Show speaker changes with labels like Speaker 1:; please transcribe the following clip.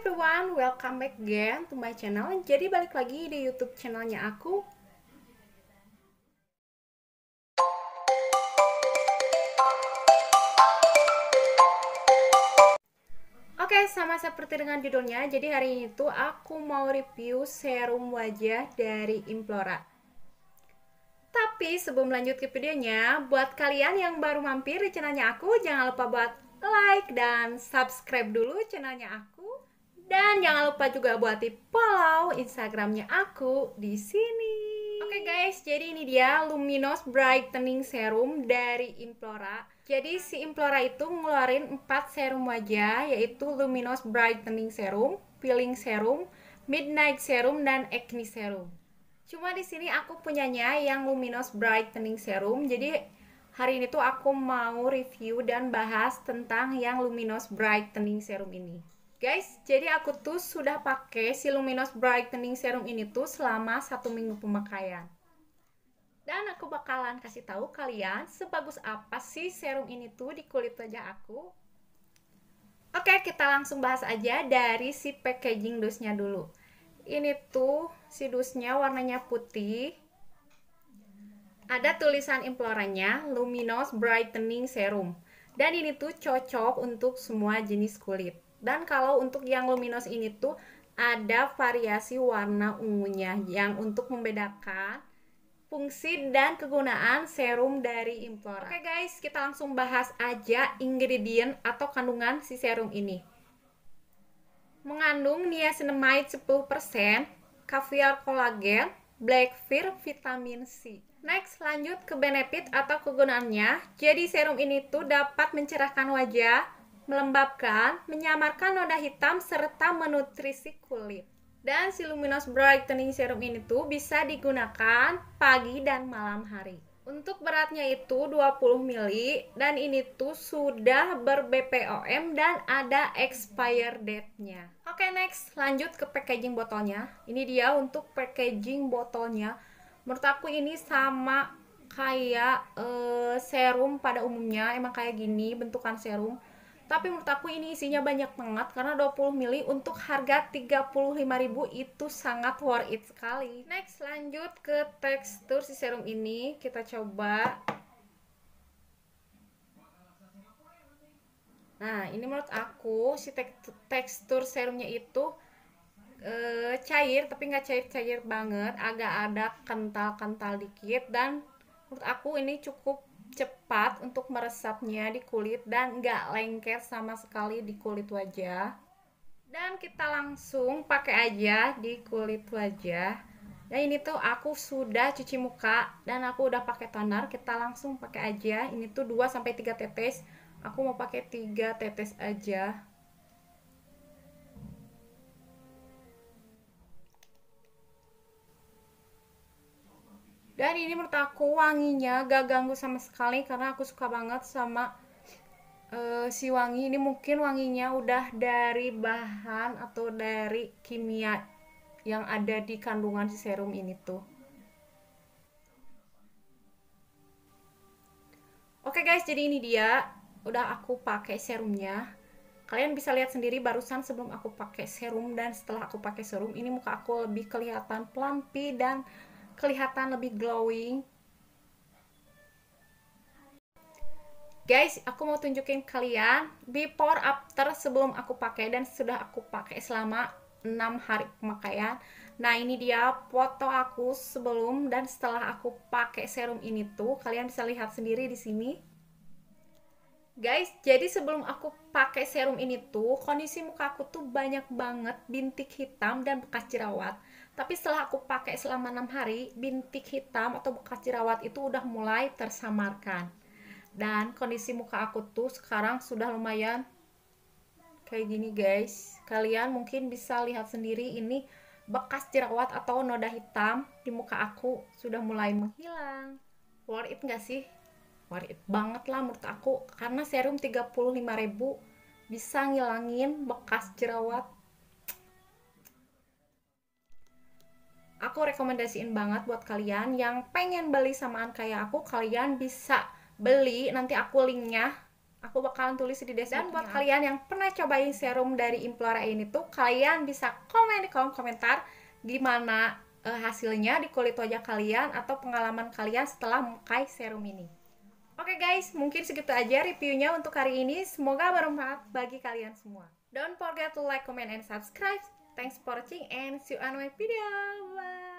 Speaker 1: everyone, welcome back again to my channel Jadi balik lagi di youtube channelnya aku Oke, okay, sama seperti dengan judulnya Jadi hari ini tuh aku mau review serum wajah dari Implora tapi sebelum lanjut ke videonya, buat kalian yang baru mampir di channelnya aku, jangan lupa buat like dan subscribe dulu channelnya aku. Dan jangan lupa juga buat di follow Instagramnya aku di sini. Oke okay guys, jadi ini dia Luminous Brightening Serum dari Implora. Jadi si Implora itu ngeluarin 4 serum aja, yaitu Luminous Brightening Serum, Peeling Serum, Midnight Serum dan Acne Serum. Cuma di sini aku punyanya yang Luminous Brightening Serum. Jadi hari ini tuh aku mau review dan bahas tentang yang Luminous Brightening Serum ini. Guys, jadi aku tuh sudah pakai si Luminous Brightening Serum ini tuh selama satu minggu pemakaian. Dan aku bakalan kasih tahu kalian sebagus apa sih serum ini tuh di kulit wajah aku. Oke, kita langsung bahas aja dari si packaging dusnya dulu. Ini tuh si dusnya warnanya putih. Ada tulisan imploranya Luminous Brightening Serum. Dan ini tuh cocok untuk semua jenis kulit. Dan kalau untuk yang luminos ini tuh ada variasi warna ungunya yang untuk membedakan fungsi dan kegunaan serum dari Implora. Oke okay guys, kita langsung bahas aja ingredient atau kandungan si serum ini. Mengandung niacinamide 10%, kaviar kolagen, black fir, vitamin C. Next, lanjut ke benefit atau kegunaannya. Jadi serum ini tuh dapat mencerahkan wajah, melembabkan, menyamarkan noda hitam, serta menutrisi kulit. Dan si Luminous Brightening Serum ini tuh bisa digunakan pagi dan malam hari. Untuk beratnya itu 20 ml dan ini tuh sudah ber BPOM dan ada expire date-nya. Oke, okay, next lanjut ke packaging botolnya. Ini dia untuk packaging botolnya. Menurut aku ini sama kayak uh, serum pada umumnya, emang kayak gini bentukan serum tapi menurut aku ini isinya banyak banget karena 20 mili untuk harga 35.000 itu sangat worth it sekali next lanjut ke tekstur si serum ini kita coba nah ini menurut aku si tekstur serumnya itu e, cair tapi nggak cair-cair banget agak ada kental-kental dikit dan menurut aku ini cukup cepat untuk meresapnya di kulit dan nggak lengket sama sekali di kulit wajah. Dan kita langsung pakai aja di kulit wajah. Dan ya, ini tuh aku sudah cuci muka dan aku udah pakai toner. Kita langsung pakai aja. Ini tuh 2 sampai 3 tetes. Aku mau pakai 3 tetes aja. dan ini menurut aku wanginya gak ganggu sama sekali karena aku suka banget sama uh, si wangi ini mungkin wanginya udah dari bahan atau dari kimia yang ada di kandungan si serum ini tuh Oke guys, jadi ini dia udah aku pakai serumnya. Kalian bisa lihat sendiri barusan sebelum aku pakai serum dan setelah aku pakai serum ini muka aku lebih kelihatan plumpy dan kelihatan lebih glowing. Guys, aku mau tunjukin kalian before after sebelum aku pakai dan sudah aku pakai selama 6 hari pemakaian. Nah, ini dia foto aku sebelum dan setelah aku pakai serum ini tuh. Kalian bisa lihat sendiri di sini. Guys, jadi sebelum aku pakai serum ini tuh, kondisi muka aku tuh banyak banget bintik hitam dan bekas jerawat tapi setelah aku pakai selama enam hari bintik hitam atau bekas jerawat itu udah mulai tersamarkan dan kondisi muka aku tuh sekarang sudah lumayan kayak gini guys kalian mungkin bisa lihat sendiri ini bekas jerawat atau noda hitam di muka aku sudah mulai menghilang worth it gak sih? worth it banget lah menurut aku karena serum 35.000 bisa ngilangin bekas jerawat aku rekomendasiin banget buat kalian yang pengen beli samaan kayak aku kalian bisa beli nanti aku linknya aku bakalan tulis di deskripsi dan buat iya. kalian yang pernah cobain serum dari Implora ini tuh kalian bisa komen di kolom komentar gimana uh, hasilnya di kulit wajah kalian atau pengalaman kalian setelah memakai serum ini Oke okay guys, mungkin segitu aja reviewnya untuk hari ini. Semoga bermanfaat bagi kalian semua. Don't forget to like, comment, and subscribe. Thanks for watching and see you on my video. Bye.